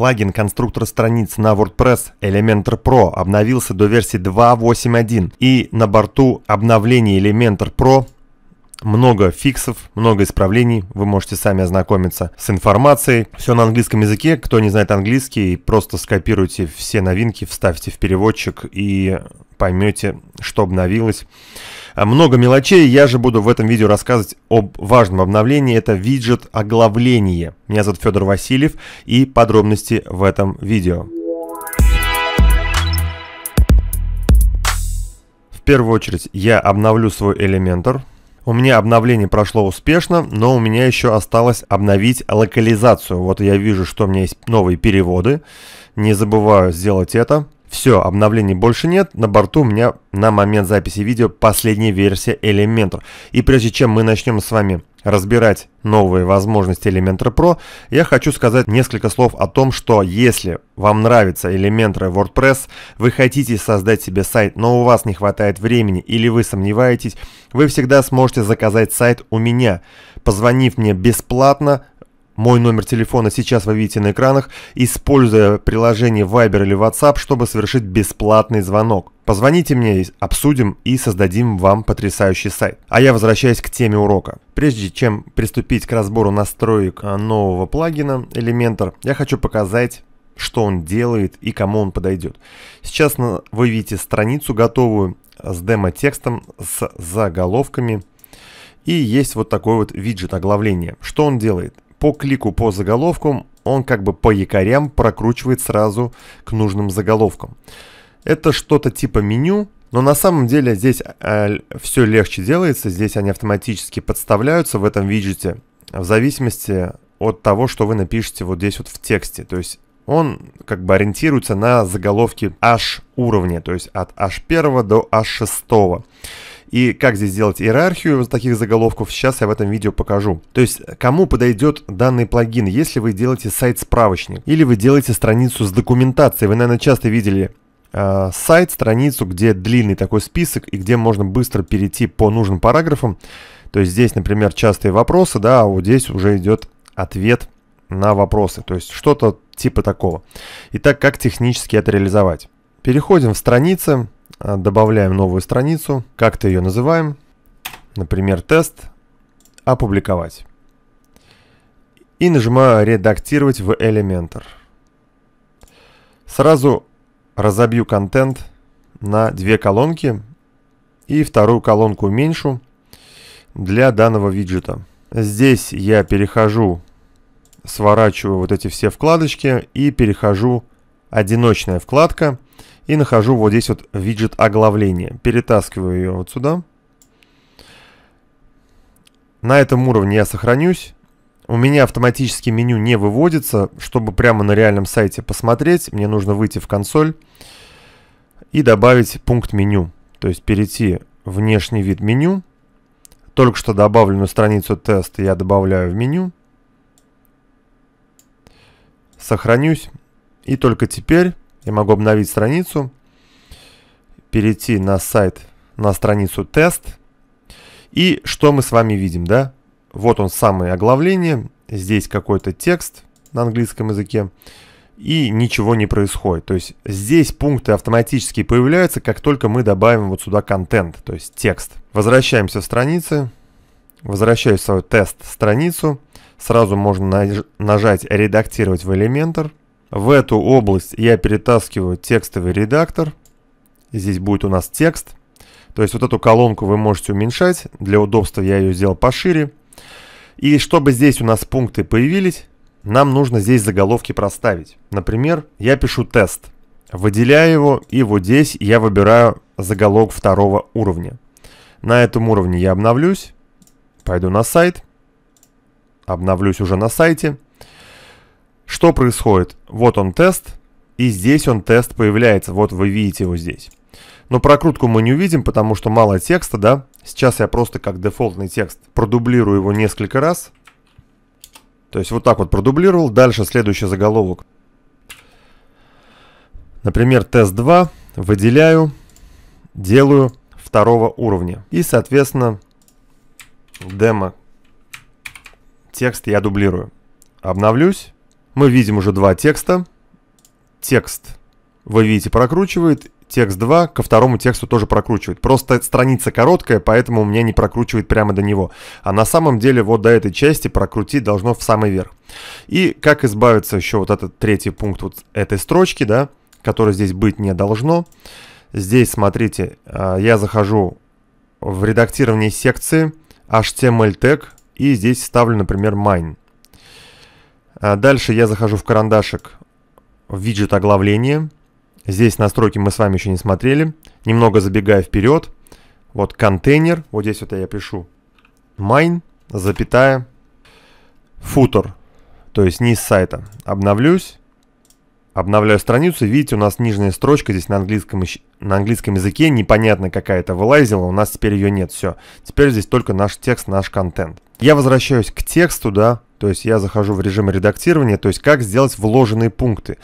Плагин конструктор страниц на WordPress Elementor Pro обновился до версии 2.8.1 и на борту обновления Elementor Pro много фиксов, много исправлений, вы можете сами ознакомиться с информацией. Все на английском языке, кто не знает английский, просто скопируйте все новинки, вставьте в переводчик и поймете, что обновилось. А, много мелочей, я же буду в этом видео рассказывать об важном обновлении, это виджет оглавления. Меня зовут Федор Васильев и подробности в этом видео. В первую очередь я обновлю свой Elementor. У меня обновление прошло успешно, но у меня еще осталось обновить локализацию. Вот я вижу, что у меня есть новые переводы. Не забываю сделать это. Все, обновлений больше нет. На борту у меня на момент записи видео последняя версия Elementor. И прежде чем мы начнем с вами разбирать новые возможности Elementor Pro, я хочу сказать несколько слов о том, что если вам нравится Elementor и WordPress, вы хотите создать себе сайт, но у вас не хватает времени или вы сомневаетесь, вы всегда сможете заказать сайт у меня, позвонив мне бесплатно мой номер телефона сейчас вы видите на экранах, используя приложение Viber или WhatsApp, чтобы совершить бесплатный звонок. Позвоните мне, обсудим и создадим вам потрясающий сайт. А я возвращаюсь к теме урока. Прежде чем приступить к разбору настроек а, нового плагина Elementor, я хочу показать что он делает и кому он подойдет. Сейчас вы видите страницу готовую а, с демо-текстом, с заголовками. И есть вот такой вот виджет оглавления. Что он делает? по клику по заголовкам он как бы по якорям прокручивает сразу к нужным заголовкам. Это что-то типа меню, но на самом деле здесь а, все легче делается, здесь они автоматически подставляются в этом виджете в зависимости от того, что вы напишете вот здесь вот в тексте. То есть он как бы ориентируется на заголовки H уровня, то есть от H1 до H6. И как здесь сделать иерархию таких заголовков, сейчас я в этом видео покажу. То есть, кому подойдет данный плагин, если вы делаете сайт-справочник или вы делаете страницу с документацией. Вы, наверное, часто видели э, сайт, страницу, где длинный такой список и где можно быстро перейти по нужным параграфам. То есть здесь, например, частые вопросы, да, а вот здесь уже идет ответ на вопросы. То есть что-то типа такого. Итак, как технически это реализовать? Переходим в страницы, а, добавляем новую страницу, как-то ее называем, например, тест «Опубликовать». И нажимаю «Редактировать в Elementor». Сразу разобью контент на две колонки и вторую колонку уменьшу для данного виджета. Здесь я перехожу, сворачиваю вот эти все вкладочки и перехожу одиночная вкладка и нахожу вот здесь вот виджет оглавления. Перетаскиваю ее вот сюда. На этом уровне я сохранюсь. У меня автоматически меню не выводится. Чтобы прямо на реальном сайте посмотреть, мне нужно выйти в консоль и добавить пункт меню. То есть перейти в внешний вид меню. Только что добавленную страницу теста я добавляю в меню. Сохранюсь. И только теперь я могу обновить страницу, перейти на сайт, на страницу тест. И что мы с вами видим, да? Вот он самое оглавление, здесь какой-то текст на английском языке и ничего не происходит. То есть здесь пункты автоматически появляются, как только мы добавим вот сюда контент, то есть текст. Возвращаемся в страницы, возвращаюсь в свой тест-страницу. Сразу можно нажать «Редактировать в Elementor». В эту область я перетаскиваю текстовый редактор. Здесь будет у нас текст. То есть вот эту колонку вы можете уменьшать. Для удобства я ее сделал пошире. И чтобы здесь у нас пункты появились, нам нужно здесь заголовки проставить. Например, я пишу тест. Выделяю его, и вот здесь я выбираю заголовок второго уровня. На этом уровне я обновлюсь. Пойду на сайт. Обновлюсь уже на сайте. Что происходит? Вот он тест, и здесь он тест появляется. Вот вы видите его здесь. Но прокрутку мы не увидим, потому что мало текста, да? Сейчас я просто как дефолтный текст продублирую его несколько раз. То есть вот так вот продублировал. Дальше следующий заголовок. Например, тест 2. Выделяю, делаю второго уровня. И, соответственно, демо текст я дублирую. Обновлюсь. Мы видим уже два текста. Текст, вы видите, прокручивает. Текст 2 ко второму тексту тоже прокручивает. Просто страница короткая, поэтому у меня не прокручивает прямо до него. А на самом деле вот до этой части прокрутить должно в самый верх. И как избавиться еще вот этот третий пункт вот этой строчки, да, который здесь быть не должно. Здесь, смотрите, а, я захожу в редактирование секции HTML тег e и здесь ставлю, например, mine. А дальше я захожу в карандашик в виджет оглавления. Здесь настройки мы с вами еще не смотрели. Немного забегая вперед. Вот контейнер. Вот здесь вот я пишу mine, запятая, footer, То есть низ сайта. Обновлюсь. Обновляю страницу, видите, у нас нижняя строчка здесь на английском, на английском языке непонятно какая-то вылазила, у нас теперь ее нет, все. Теперь здесь только наш текст, наш контент. Я возвращаюсь к тексту, да, то есть я захожу в режим редактирования, то есть как сделать вложенные пункты.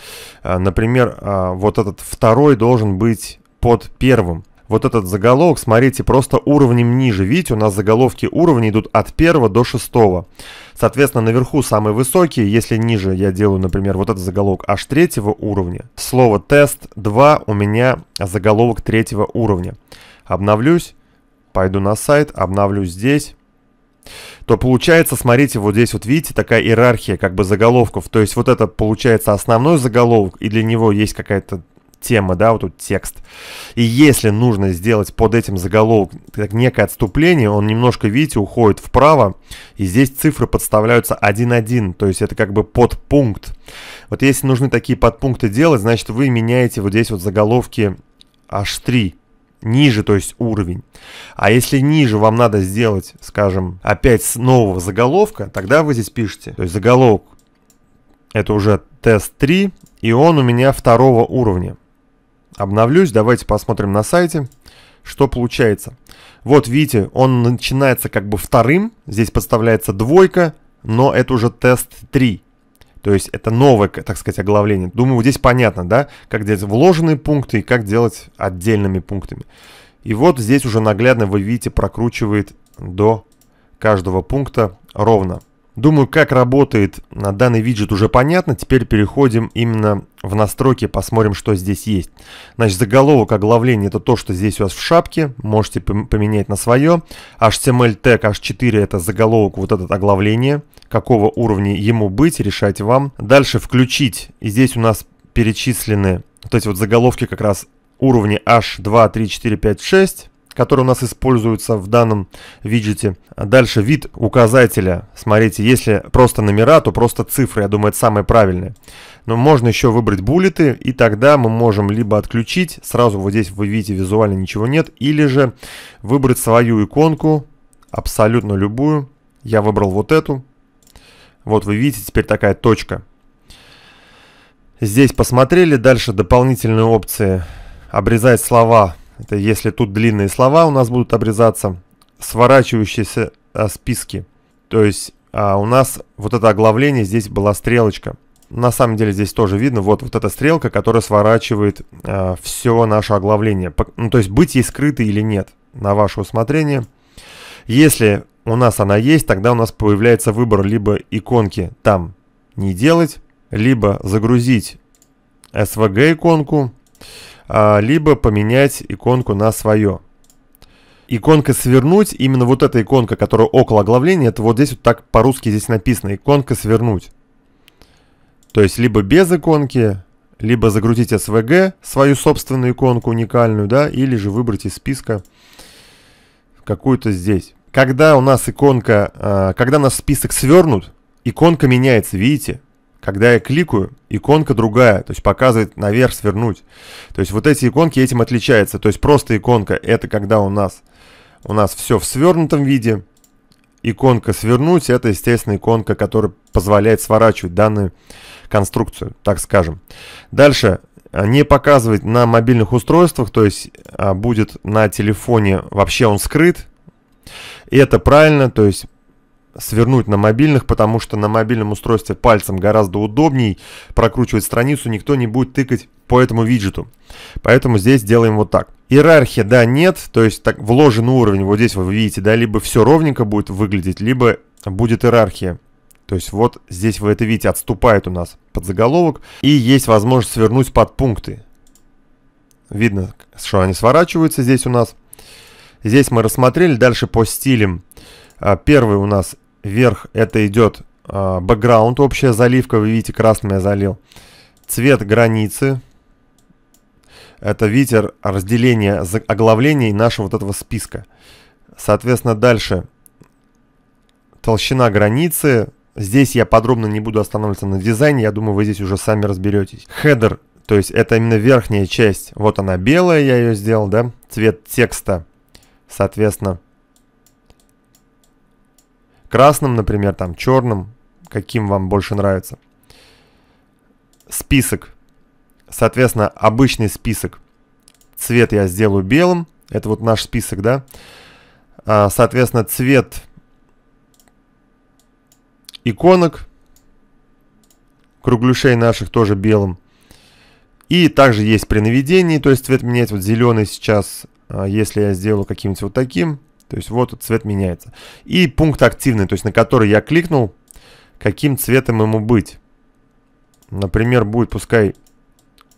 А, например, а, вот этот второй должен быть под первым. Вот этот заголовок, смотрите, просто уровнем ниже. Видите, у нас заголовки уровней идут от первого до шестого. Соответственно, наверху самые высокие, если ниже я делаю, например, вот этот заголовок аж третьего уровня, слово тест 2 у меня заголовок третьего уровня. Обновлюсь, пойду на сайт, обновлю здесь то получается, смотрите, вот здесь вот видите, такая иерархия как бы заголовков. То есть вот это получается основной заголовок, и для него есть какая-то тема, да, вот тут текст. И если нужно сделать под этим заголовок как некое отступление, он немножко, видите, уходит вправо, и здесь цифры подставляются один-один, то есть это как бы подпункт. Вот если нужны такие подпункты делать, значит вы меняете вот здесь вот заголовки H3, ниже, то есть уровень. А если ниже вам надо сделать, скажем, опять с нового заголовка, тогда вы здесь пишете. То есть заголовок это уже тест 3, и он у меня второго уровня обновлюсь, давайте посмотрим на сайте, что получается. Вот видите, он начинается как бы вторым, здесь подставляется двойка, но это уже тест 3. То есть это новое, так сказать, оглавление. Думаю, здесь понятно, да, как делать вложенные пункты и как делать отдельными пунктами. И вот здесь уже наглядно вы видите прокручивает до каждого пункта ровно. Думаю, как работает данный виджет уже понятно. Теперь переходим именно в настройки, посмотрим, что здесь есть. Значит, заголовок оглавления это то, что здесь у вас в шапке. Можете поменять на свое. HTML tag H4 это заголовок, вот этот оглавление. Какого уровня ему быть, решать вам. Дальше включить. И здесь у нас перечислены вот эти вот заголовки как раз уровни H2, 3, 4, 5, 6 который у нас используется в данном виджете. Дальше вид указателя. Смотрите, если просто номера, то просто цифры, я думаю, это самое правильное. Но можно еще выбрать буллеты, и тогда мы можем либо отключить, сразу вот здесь вы видите визуально ничего нет, или же выбрать свою иконку, абсолютно любую. Я выбрал вот эту. Вот вы видите, теперь такая точка. Здесь посмотрели, дальше дополнительные опции. Обрезать слова это если тут длинные слова у нас будут обрезаться, сворачивающиеся а, списки. То есть а, у нас вот это оглавление, здесь была стрелочка. На самом деле здесь тоже видно, вот, вот эта стрелка, которая сворачивает а, все наше оглавление. Ну, то есть быть ей скрытой или нет, на ваше усмотрение. Если у нас она есть, тогда у нас появляется выбор либо иконки там не делать, либо загрузить SVG иконку, а, либо поменять иконку на свое. Иконка «Свернуть», именно вот эта иконка, которая около оглавления, это вот здесь вот так по-русски здесь написано, иконка «Свернуть». То есть либо без иконки, либо загрузить SVG, свою собственную иконку уникальную, да, или же выбрать из списка какую-то здесь. Когда у нас иконка, а, когда наш список свернут, иконка меняется, видите? Когда я кликаю, иконка другая, то есть показывает наверх свернуть. То есть вот эти иконки этим отличаются. То есть просто иконка это когда у нас у нас все в свернутом виде. Иконка свернуть это, естественно, иконка, которая позволяет сворачивать данную конструкцию, так скажем. Дальше а, не показывать на мобильных устройствах, то есть а, будет на телефоне вообще он скрыт. И это правильно, то есть свернуть на мобильных, потому что на мобильном устройстве пальцем гораздо удобней прокручивать страницу, никто не будет тыкать по этому виджету. Поэтому здесь делаем вот так. Иерархия, да, нет, то есть так, вложен уровень, вот здесь вы видите, да, либо все ровненько будет выглядеть, либо будет иерархия. То есть вот здесь вы это видите, отступает у нас под заголовок и есть возможность свернуть под пункты. Видно, что они сворачиваются здесь у нас. Здесь мы рассмотрели, дальше по стилям. А, первый у нас Вверх это идет а, бэкграунд, общая заливка, вы видите, красным я залил. Цвет границы, это, видите, разделение оглавлений нашего вот этого списка. Соответственно, дальше толщина границы. Здесь я подробно не буду останавливаться на дизайне, я думаю, вы здесь уже сами разберетесь. Хедер, то есть это именно верхняя часть, вот она белая, я ее сделал, да, цвет текста, соответственно, красным, например, там черным, каким вам больше нравится. Список. Соответственно, обычный список. Цвет я сделаю белым. Это вот наш список, да? А, соответственно, цвет иконок. Кругляшей наших тоже белым. И также есть при наведении, то есть цвет менять. Вот зеленый сейчас, а, если я сделаю каким-нибудь вот таким. То есть вот цвет меняется. И пункт активный, то есть на который я кликнул, каким цветом ему быть. Например, будет пускай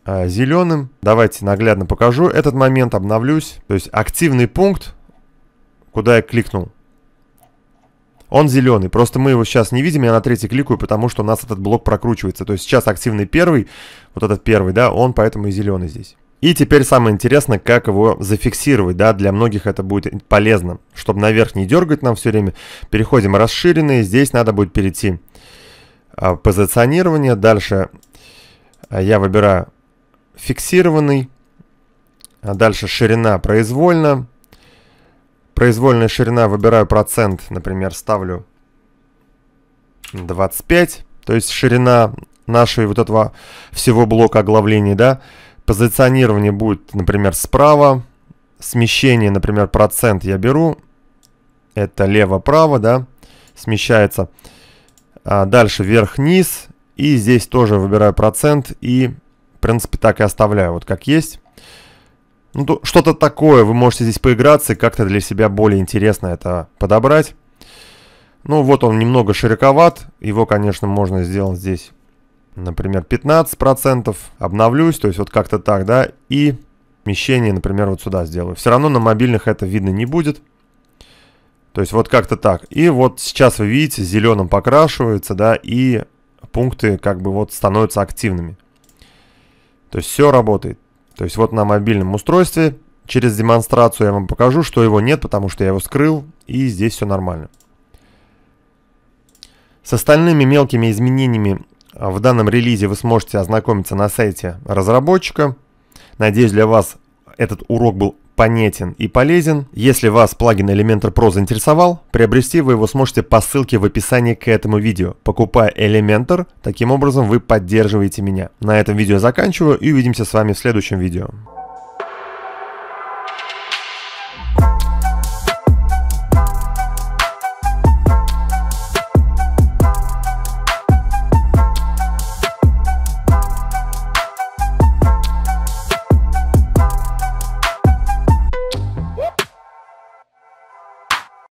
э, зеленым. Давайте наглядно покажу этот момент, обновлюсь. То есть активный пункт, куда я кликнул. Он зеленый, просто мы его сейчас не видим, я на третий кликаю, потому что у нас этот блок прокручивается. То есть сейчас активный первый, вот этот первый, да, он поэтому и зеленый здесь. И теперь самое интересное, как его зафиксировать, да, для многих это будет полезно. Чтобы наверх не дергать нам все время, переходим расширенные, здесь надо будет перейти а, позиционирование, дальше а, я выбираю фиксированный, а дальше ширина произвольно, произвольная ширина, выбираю процент, например, ставлю 25, то есть ширина нашего вот этого всего блока оглавлений, да, позиционирование будет, например, справа, смещение, например, процент я беру, это лево-право, да, смещается. А дальше вверх-низ, и здесь тоже выбираю процент, и, в принципе, так и оставляю, вот как есть. Ну, что-то такое вы можете здесь поиграться и как-то для себя более интересно это подобрать. Ну, вот он немного широковат, его, конечно, можно сделать здесь например, 15%, обновлюсь, то есть вот как-то так, да, и смещение, например, вот сюда сделаю. Все равно на мобильных это видно не будет. То есть вот как-то так. И вот сейчас вы видите, зеленым покрашиваются, да, и пункты как бы вот становятся активными. То есть все работает. То есть вот на мобильном устройстве через демонстрацию я вам покажу, что его нет, потому что я его скрыл, и здесь все нормально. С остальными мелкими изменениями в данном релизе вы сможете ознакомиться на сайте разработчика. Надеюсь, для вас этот урок был понятен и полезен. Если вас плагин Elementor Pro заинтересовал, приобрести вы его сможете по ссылке в описании к этому видео. Покупая Elementor, таким образом вы поддерживаете меня. На этом видео заканчиваю и увидимся с вами в следующем видео.